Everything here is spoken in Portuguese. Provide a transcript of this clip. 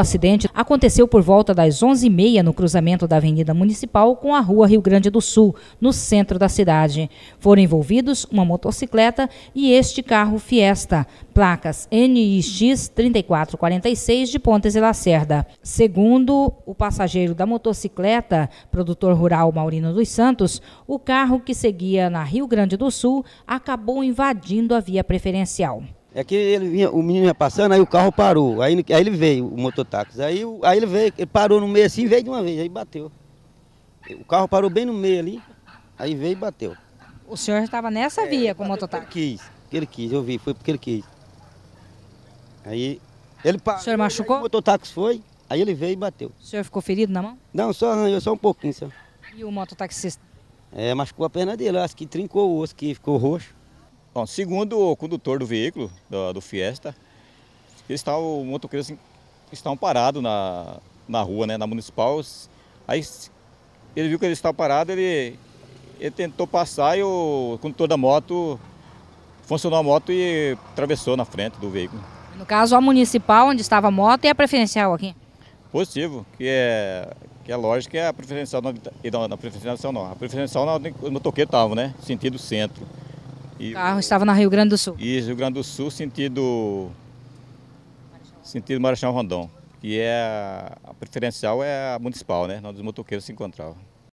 O acidente aconteceu por volta das 11h30 no cruzamento da Avenida Municipal com a Rua Rio Grande do Sul, no centro da cidade. Foram envolvidos uma motocicleta e este carro Fiesta, placas NIX 3446 de Pontes e Lacerda. Segundo o passageiro da motocicleta, produtor rural Maurino dos Santos, o carro que seguia na Rio Grande do Sul acabou invadindo a via preferencial. É que ele vinha, o menino ia passando, aí o carro parou. Aí, aí ele veio, o mototáxi. Aí, aí ele veio, ele parou no meio assim, veio de uma vez, aí bateu. O carro parou bem no meio ali, aí veio e bateu. O senhor estava nessa é, via é, com o mototáxi? Ele quis, porque ele quis, eu vi, foi porque ele quis. Aí ele parou. O senhor machucou? o mototáxi foi, aí ele veio e bateu. O senhor ficou ferido na mão? Não, só arranhou, só um pouquinho, senhor. E o mototaxista? É, machucou a perna dele, acho que trincou o osso que ficou roxo. Bom, segundo o condutor do veículo, do, do Fiesta, eles estavam, tá, motociclistas assim, estavam parado na, na rua, né, na municipal. Aí ele viu que ele estava parado, ele, ele tentou passar e o condutor da moto funcionou a moto e atravessou na frente do veículo. No caso, a municipal onde estava a moto e é a preferencial aqui? Positivo, que é, que é lógico que é a preferencial, não, não, a preferencial não, a preferencial não, o motoqueiro estava, né, sentido centro. E, o carro estava na Rio Grande do Sul. Isso, Rio Grande do Sul, sentido Marechal. sentido Marechal Rondon, que é a, a preferencial é a municipal, né? Onde os motoqueiros se encontravam.